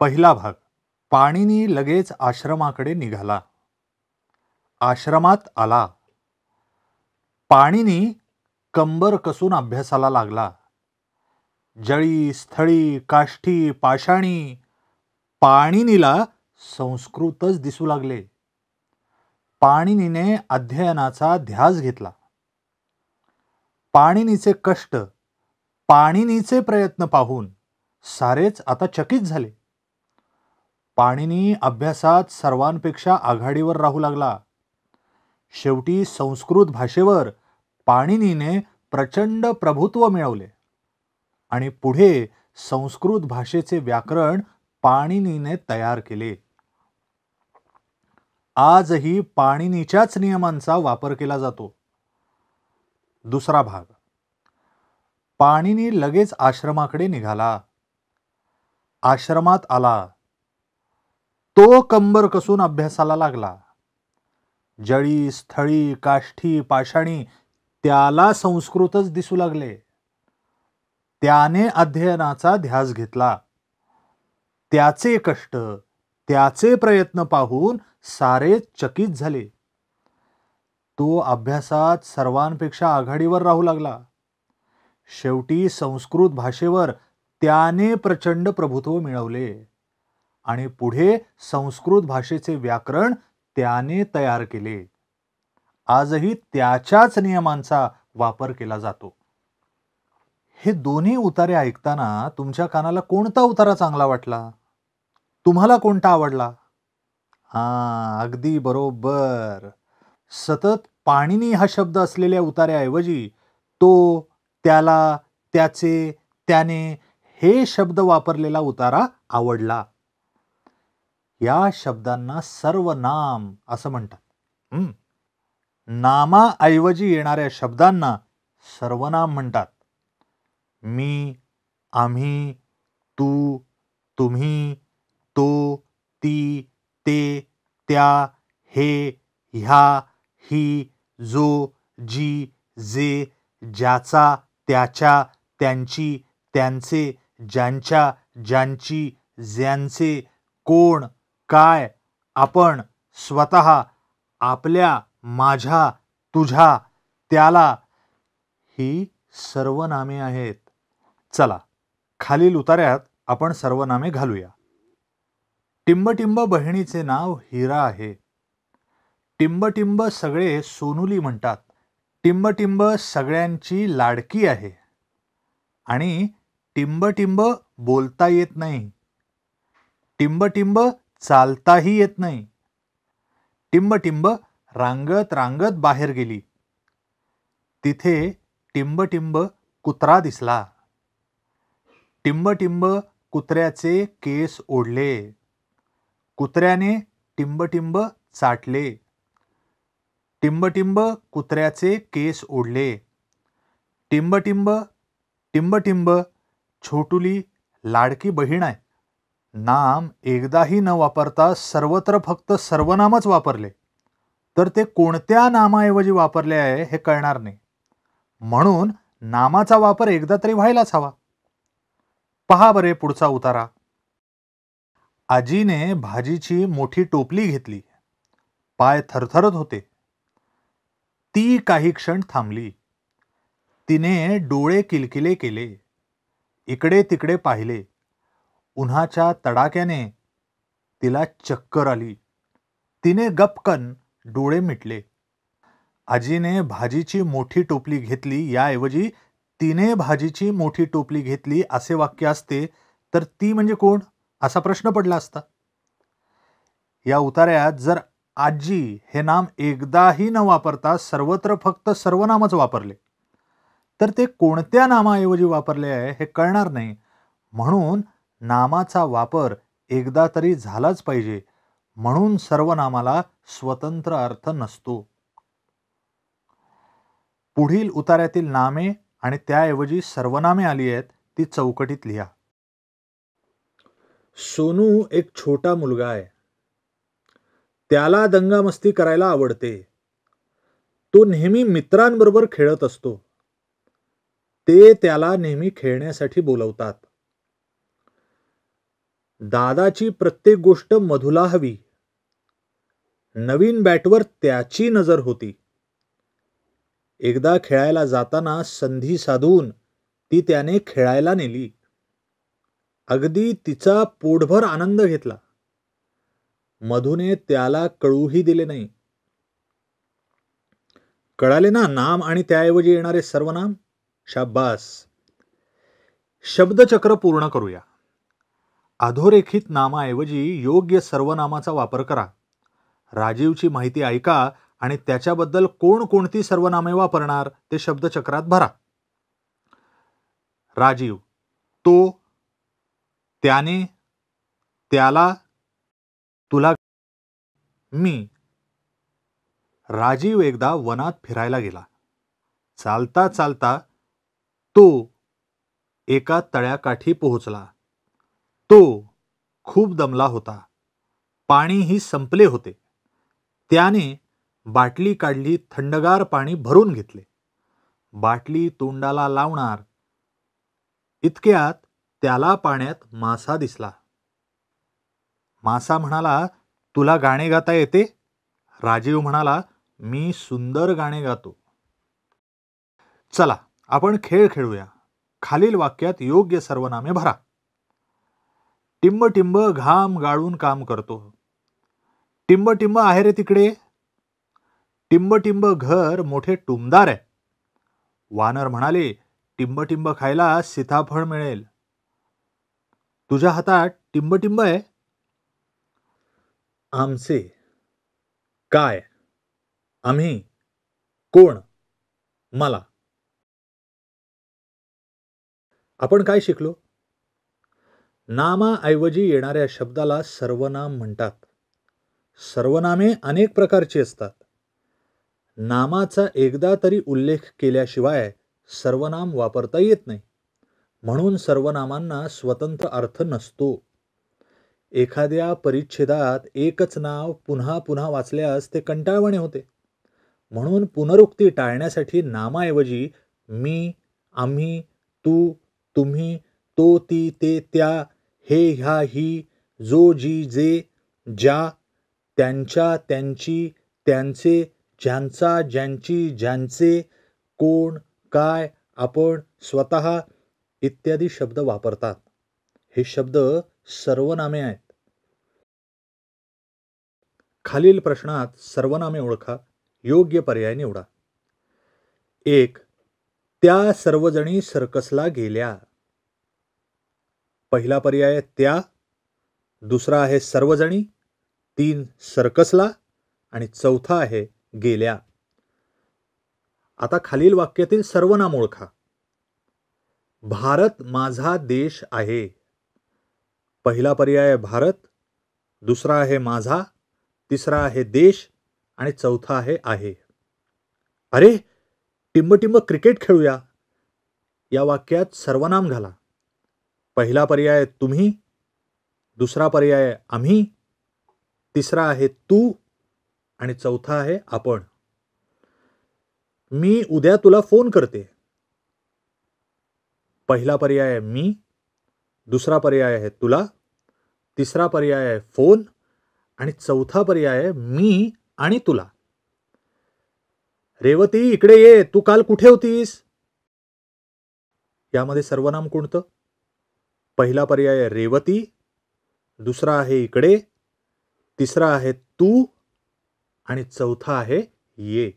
पहिला भाग पाणिनी लगेच आश्रमाकडे निघाला आश्रमात आला पाणिनी कंबर कसून अभ्यासाला लागला जळी स्थळी काष्ठी पाषाणी पाणिनीला संस्कृतच दिसू लागले पाणिनीने अध्ययनाचा ध्यास घेतला पाणिनीचे कष्ट पाणिनीचे प्रयत्न पाहून सारेच आता चकित झाले पाणिनी अभ्यासात सर्वांपेक्षा आघाडीवर राहू लागला शेवटी संस्कृत भाषेवर पाणिनीने प्रचंड प्रभुत्व मिळवले आणि पुढे संस्कृत भाषेचे व्याकरण पाणिनीने तयार केले आजही पाणिनीच्याच नियमांचा वापर केला जातो दुसरा भाग पाणिनी लगेच आश्रमाकडे निघाला आश्रमात आला तो कंबर कसून अभ्यासाला लागला जळी स्थळी काष्ठी पाषाणी त्याला संस्कृतच दिसू लागले त्याने अध्ययनाचा ध्यास घेतला त्याचे कष्ट त्याचे प्रयत्न पाहून सारे चकित झाले तो अभ्यासात सर्वांपेक्षा आघाडीवर राहू लागला शेवटी संस्कृत भाषेवर त्याने प्रचंड प्रभुत्व मिळवले आणि पुढे संस्कृत भाषेचे व्याकरण त्याने तयार केले आजही त्याच्याच नियमांचा वापर केला जातो हे दोन्ही उतारे ऐकताना तुमच्या कानाला कोणता उतारा चांगला वाटला तुम्हाला कोणता आवडला हा अगदी बरोबर सतत पाणिनी हा शब्द असलेल्या उतार्याऐवजी तो त्याला त्याचे त्याने हे शब्द वापरलेला उतारा आवडला या शब्दांना सर्वनाम असं म्हणतात नामाऐवजी येणाऱ्या शब्दांना सर्वनाम म्हणतात मी आम्ही तू तुम्ही तो ती ते त्या हे ह्या ही जो जी जे ज्याचा त्याच्या त्यांची त्यांचे ज्यांच्या ज्यांची ज्यांचे कोण काय आपण स्वत आपल्या माझ्या तुझ्या त्याला ही सर्वनामे आहेत चला खालील उतार्यात आपण सर्वनामे घालूया टिंबटिंब बहिणीचे नाव हिरा आहे टिंबटिंब सगळे सोनुली म्हणतात टिंबटिंब सगळ्यांची लाडकी आहे आणि टिंबटिंब बोलता येत नाही टिंबटिंब चालताही येत नाही टिंब टिंब रांगत रांगत बाहेर गेली तिथे टिंब टिंब कुत्रा दिसला टिंब टिंब कुत्र्याचे केस ओढले कुत्र्याने टिंबटिंब चाटले टिंबटिंब कुत्र्याचे केस ओढले टिंबटिंब टिंबटिंब छोटुली लाडकी बहीण आहे नाम एकदाही न वापरता सर्वत्र फक्त सर्वनामच वापरले तर ते कोणत्या नामाऐवजी वापरले आहे हे कळणार नाही म्हणून नामाचा वापर एकदा तरी व्हायलाच हवा पहा बरे पुढचा उतारा आजीने भाजीची मोठी टोपली घेतली पाय थरथरत होते ती काही क्षण थांबली तिने डोळे किलकिले केले इकडे तिकडे पाहिले उन्हाच्या तडाक्याने तिला चक्कर आली तिने गपकन डोळे मिटले आजीने भाजीची मोठी टोपली घेतली याऐवजी तिने भाजीची मोठी टोपली घेतली असे वाक्य असते तर ती म्हणजे कोण असा प्रश्न पडला असता या उतार्यात जर आजी हे नाम एकदाही न वापरता सर्वत्र फक्त सर्वनामच वापरले तर ते कोणत्या नामाऐवजी वापरले आहे हे कळणार नाही म्हणून नामाचा वापर एकदा तरी झालाच पाहिजे म्हणून सर्वनामाला स्वतंत्र अर्थ नसतो पुढील उतार्यातील नामे आणि त्याऐवजी सर्वनामे आली आहेत ती चौकटीत लिहा सोनू एक छोटा मुलगा आहे त्याला दंगामस्ती करायला आवडते तो नेहमी मित्रांबरोबर खेळत असतो ते त्याला नेहमी खेळण्यासाठी बोलवतात दादाची प्रत्येक गोष्ट मधुला हवी नवीन बॅटवर त्याची नजर होती एकदा खेळायला जाताना संधी साधून ती त्याने खेळायला नेली अगदी तिचा पोटभर आनंद घेतला मधूने त्याला कळूही दिले नाही कळाले ना नाम आणि त्याऐवजी येणारे सर्वनाम शाबास शब्दचक्र पूर्ण करूया अधोरेखित नामाऐवजी योग्य सर्वनामाचा वापर करा राजीवची माहिती ऐका आणि त्याच्याबद्दल कोण कोणती सर्वनामे वापरणार ते शब्दचक्रात भरा राजीव तो त्याने त्याला तुला मी राजीव एकदा वनात फिरायला गेला चालता चालता तो एका तळ्याकाठी पोहोचला तो खूप दमला होता पाणीही संपले होते त्याने बाटली काढली थंडगार पाणी भरून घेतले बाटली तोंडाला लावणार इतक्यात त्याला पाण्यात मासा दिसला मासा म्हणाला तुला गाणे गाता येते राजीव म्हणाला मी सुंदर गाणे गातो चला आपण खेळ खेळूया खालील वाक्यात योग्य सर्वनामे भरा टिंबटिंब घाम गाळून काम करतो टिंबटिंब आहे रे तिकडे टिंबटिंब घर मोठे टुमदार आहे वानर म्हणाले टिंबटिंब खायला सीताफळ मिळेल तुझ्या हातात टिंबटिंब आहे आमचे काय आम्ही कोण मला आपण काय शिकलो नामाऐवजी येणाऱ्या शब्दाला सर्वनाम म्हणतात सर्वनामे अनेक प्रकारची असतात नामाचा एकदा तरी उल्लेख केल्याशिवाय सर्वनाम वापरता येत नाही म्हणून सर्वनामांना स्वतंत्र अर्थ नसतो एखाद्या परिच्छेदात एकच नाव पुन्हा पुन्हा वाचल्यास ते कंटाळवणे होते म्हणून पुनरुक्ती टाळण्यासाठी नामाऐवजी मी आम्ही तू तुम्ही तो ती ते त्या हे ह्या ही जो जी जे ज्या त्यांच्या त्यांची त्यांचे ज्यांचा ज्यांची ज्यांचे कोण काय आपण स्वत इत्यादी शब्द वापरतात हे शब्द सर्वनामे आहेत खालील प्रश्नात सर्वनामे ओळखा योग्य पर्याय निवडा एक त्या सर्वजणी सर्कसला गेल्या पहिला पर्याय त्या दुसरा आहे सर्वजणी तीन सर्कसला आणि चौथा आहे गेल्या आता खालील वाक्यातील सर्वनाम ओळखा भारत माझा देश आहे पहिला पर्याय भारत दुसरा आहे माझा तिसरा आहे देश आणि चौथा आहे आहे अरे टिंबटिंब क्रिकेट खेळूया या वाक्यात सर्वनाम घाला पहिला पर्याय तुम्ही दुसरा पर्याय आम्ही तिसरा आहे तू आणि चौथा आहे आपण मी उद्या तुला फोन करते पहिला पर्याय आहे मी दुसरा पर्याय आहे तुला तिसरा पर्याय आहे फोन आणि चौथा पर्याय आहे मी आणि तुला रेवती इकडे ये तू काल कुठे होतीस यामध्ये सर्वनाम कोणतं पहिला पर्याय रेवती दुसरा आहे इकडे तिसरा आहे तू आणि चौथा आहे ये